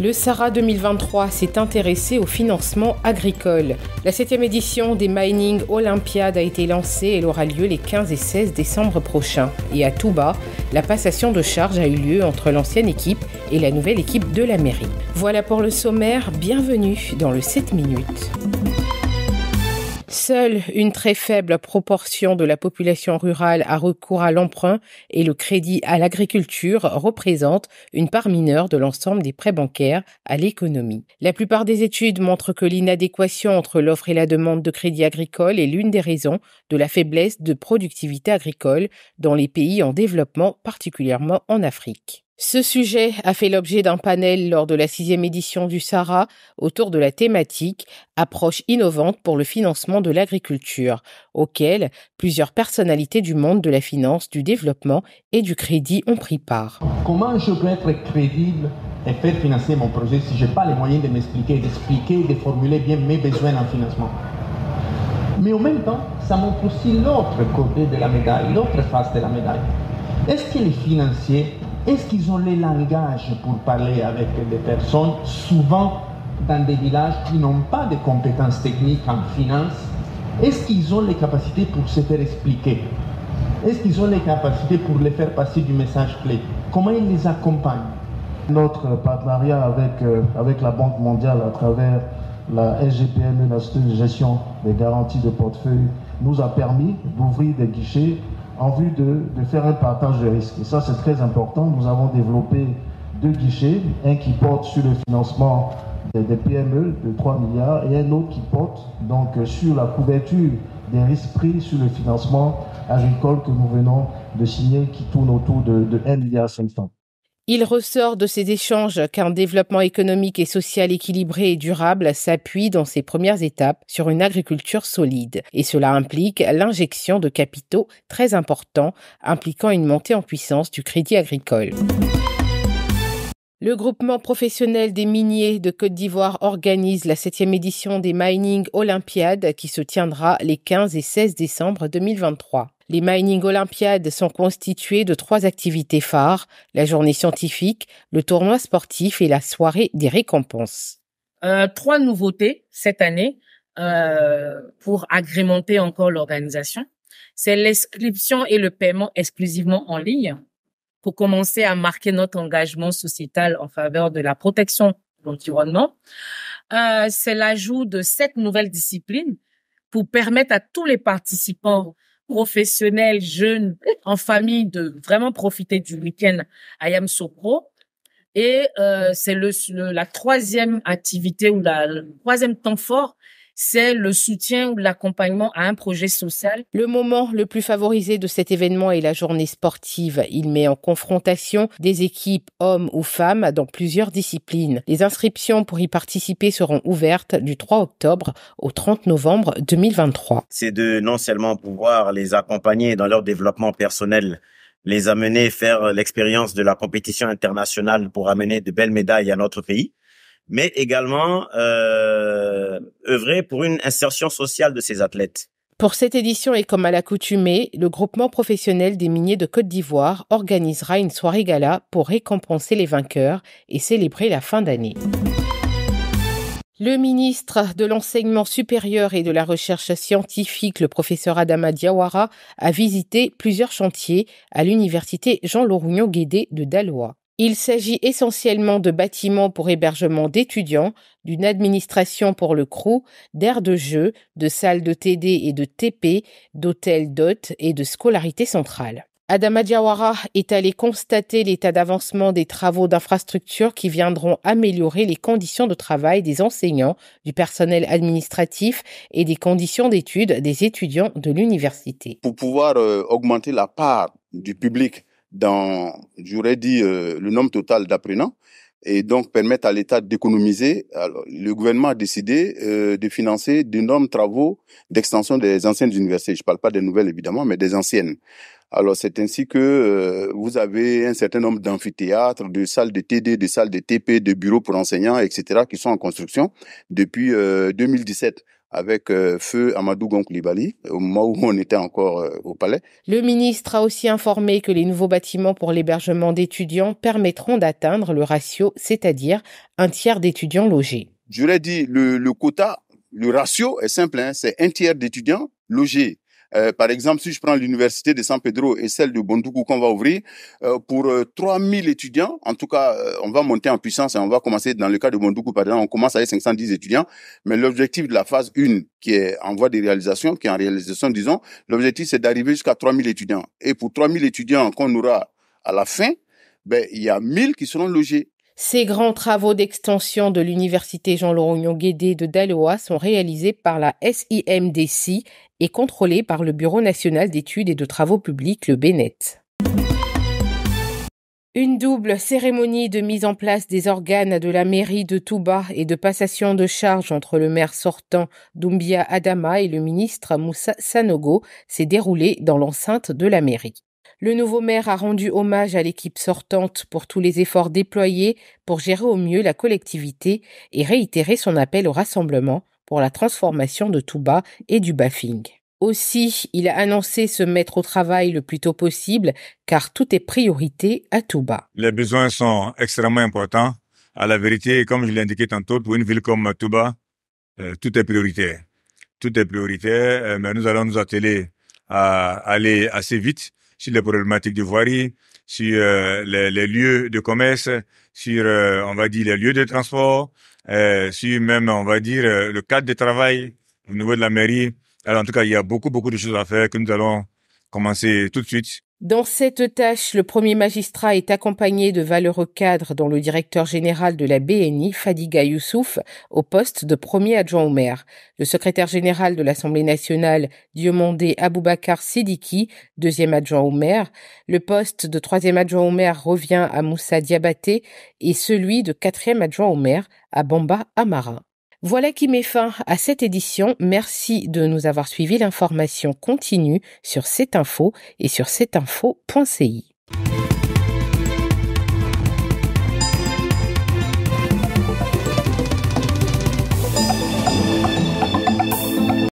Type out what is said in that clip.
Le SARA 2023 s'est intéressé au financement agricole. La 7e édition des Mining Olympiades a été lancée et elle aura lieu les 15 et 16 décembre prochains. Et à Touba, la passation de charge a eu lieu entre l'ancienne équipe et la nouvelle équipe de la mairie. Voilà pour le sommaire, bienvenue dans le 7 minutes. Seule une très faible proportion de la population rurale a recours à l'emprunt et le crédit à l'agriculture représente une part mineure de l'ensemble des prêts bancaires à l'économie. La plupart des études montrent que l'inadéquation entre l'offre et la demande de crédit agricole est l'une des raisons de la faiblesse de productivité agricole dans les pays en développement, particulièrement en Afrique. Ce sujet a fait l'objet d'un panel lors de la sixième édition du SARA autour de la thématique Approche innovante pour le financement de l'agriculture, auquel plusieurs personnalités du monde de la finance, du développement et du crédit ont pris part. Comment je peux être crédible et faire financer mon projet si je n'ai pas les moyens de m'expliquer, d'expliquer, de formuler bien mes besoins en financement Mais en même temps, ça montre aussi l'autre côté de la médaille, l'autre face de la médaille. Est-ce que les financiers est-ce qu'ils ont les langages pour parler avec des personnes, souvent dans des villages qui n'ont pas de compétences techniques en finance Est-ce qu'ils ont les capacités pour se faire expliquer Est-ce qu'ils ont les capacités pour les faire passer du message clé Comment ils les accompagnent Notre partenariat avec, euh, avec la Banque mondiale à travers la SGPM, la gestion des garanties de portefeuille, nous a permis d'ouvrir des guichets en vue de, de faire un partage de risques. Et ça, c'est très important. Nous avons développé deux guichets, un qui porte sur le financement des, PME de 3 milliards et un autre qui porte donc sur la couverture des risques pris sur le financement agricole que nous venons de signer qui tourne autour de, de 1 milliard il ressort de ces échanges qu'un développement économique et social équilibré et durable s'appuie dans ses premières étapes sur une agriculture solide. Et cela implique l'injection de capitaux très importants, impliquant une montée en puissance du crédit agricole. Le groupement professionnel des miniers de Côte d'Ivoire organise la septième édition des Mining Olympiades qui se tiendra les 15 et 16 décembre 2023. Les Mining Olympiades sont constituées de trois activités phares, la journée scientifique, le tournoi sportif et la soirée des récompenses. Euh, trois nouveautés cette année euh, pour agrémenter encore l'organisation. C'est l'inscription et le paiement exclusivement en ligne pour commencer à marquer notre engagement sociétal en faveur de la protection de l'environnement. Euh, c'est l'ajout de sept nouvelles disciplines pour permettre à tous les participants professionnels, jeunes, en famille, de vraiment profiter du week-end à Yamsopro. Et euh, c'est le, la troisième activité ou la, le troisième temps fort, c'est le soutien ou l'accompagnement à un projet social. Le moment le plus favorisé de cet événement est la journée sportive. Il met en confrontation des équipes hommes ou femmes dans plusieurs disciplines. Les inscriptions pour y participer seront ouvertes du 3 octobre au 30 novembre 2023. C'est de non seulement pouvoir les accompagner dans leur développement personnel, les amener faire l'expérience de la compétition internationale pour amener de belles médailles à notre pays, mais également euh, œuvrer pour une insertion sociale de ces athlètes. Pour cette édition et comme à l'accoutumée, le groupement professionnel des miniers de Côte d'Ivoire organisera une soirée gala pour récompenser les vainqueurs et célébrer la fin d'année. Le ministre de l'enseignement supérieur et de la recherche scientifique, le professeur Adama Diawara, a visité plusieurs chantiers à l'université Jean Laurignon Guédé de Dalois. Il s'agit essentiellement de bâtiments pour hébergement d'étudiants, d'une administration pour le crew, d'aires de jeu, de salles de TD et de TP, d'hôtels d'hôtes et de scolarité centrale. Adama Diawara est allé constater l'état d'avancement des travaux d'infrastructures qui viendront améliorer les conditions de travail des enseignants, du personnel administratif et des conditions d'études des étudiants de l'université. Pour pouvoir euh, augmenter la part du public dans, j'aurais dit, euh, le nombre total d'apprenants et donc permettre à l'État d'économiser. Le gouvernement a décidé euh, de financer d'énormes travaux d'extension des anciennes universités. Je ne parle pas des nouvelles évidemment, mais des anciennes. Alors c'est ainsi que euh, vous avez un certain nombre d'amphithéâtres, de salles de TD, de salles de TP, de bureaux pour enseignants, etc., qui sont en construction depuis 2017 avec euh, feu Amadou Libali, au moment où on était encore euh, au palais. Le ministre a aussi informé que les nouveaux bâtiments pour l'hébergement d'étudiants permettront d'atteindre le ratio, c'est-à-dire un tiers d'étudiants logés. Je l'ai dit, le, quota, le ratio est simple, hein, c'est un tiers d'étudiants logés. Euh, par exemple, si je prends l'université de San Pedro et celle de Bondoukou qu'on va ouvrir, euh, pour 3 euh, 3000 étudiants, en tout cas, on va monter en puissance et on va commencer, dans le cas de Bondoukou par exemple, on commence avec 510 étudiants, mais l'objectif de la phase 1, qui est en voie de réalisation, qui est en réalisation, disons, l'objectif, c'est d'arriver jusqu'à 3000 étudiants. Et pour 3000 étudiants qu'on aura à la fin, ben, il y a 1000 qui seront logés. Ces grands travaux d'extension de l'université Jean-Laurent Guédé de Daloa sont réalisés par la SIMDC et contrôlés par le Bureau national d'études et de travaux publics, le BNET. Une double cérémonie de mise en place des organes de la mairie de Touba et de passation de charges entre le maire sortant Doumbia Adama et le ministre Moussa Sanogo s'est déroulée dans l'enceinte de la mairie. Le nouveau maire a rendu hommage à l'équipe sortante pour tous les efforts déployés pour gérer au mieux la collectivité et réitéré son appel au rassemblement pour la transformation de Touba et du Bafing. Aussi, il a annoncé se mettre au travail le plus tôt possible car tout est priorité à Touba. Les besoins sont extrêmement importants. À la vérité, comme je l'ai indiqué tantôt, pour une ville comme Touba, euh, tout est priorité. Tout est priorité, euh, mais nous allons nous atteler à aller assez vite sur les problématiques de voirie, sur euh, les, lieux de commerce, sur, euh, on va dire, les lieux de transport, euh, sur même, on va dire, le cadre de travail au niveau de la mairie. Alors, en tout cas, il y a beaucoup, beaucoup de choses à faire que nous allons commencer tout de suite dans cette tâche, le premier magistrat est accompagné de valeureux cadres dont le directeur général de la BNI, Fadiga Youssouf, au poste de premier adjoint au maire, le secrétaire général de l'Assemblée nationale, Diomondé Aboubakar Sidiki, deuxième adjoint au maire, le poste de troisième adjoint au maire revient à Moussa Diabaté et celui de quatrième adjoint au maire à Bamba Amara. Voilà qui met fin à cette édition. Merci de nous avoir suivis. L'information continue sur cette info et sur cetteinfo.ci.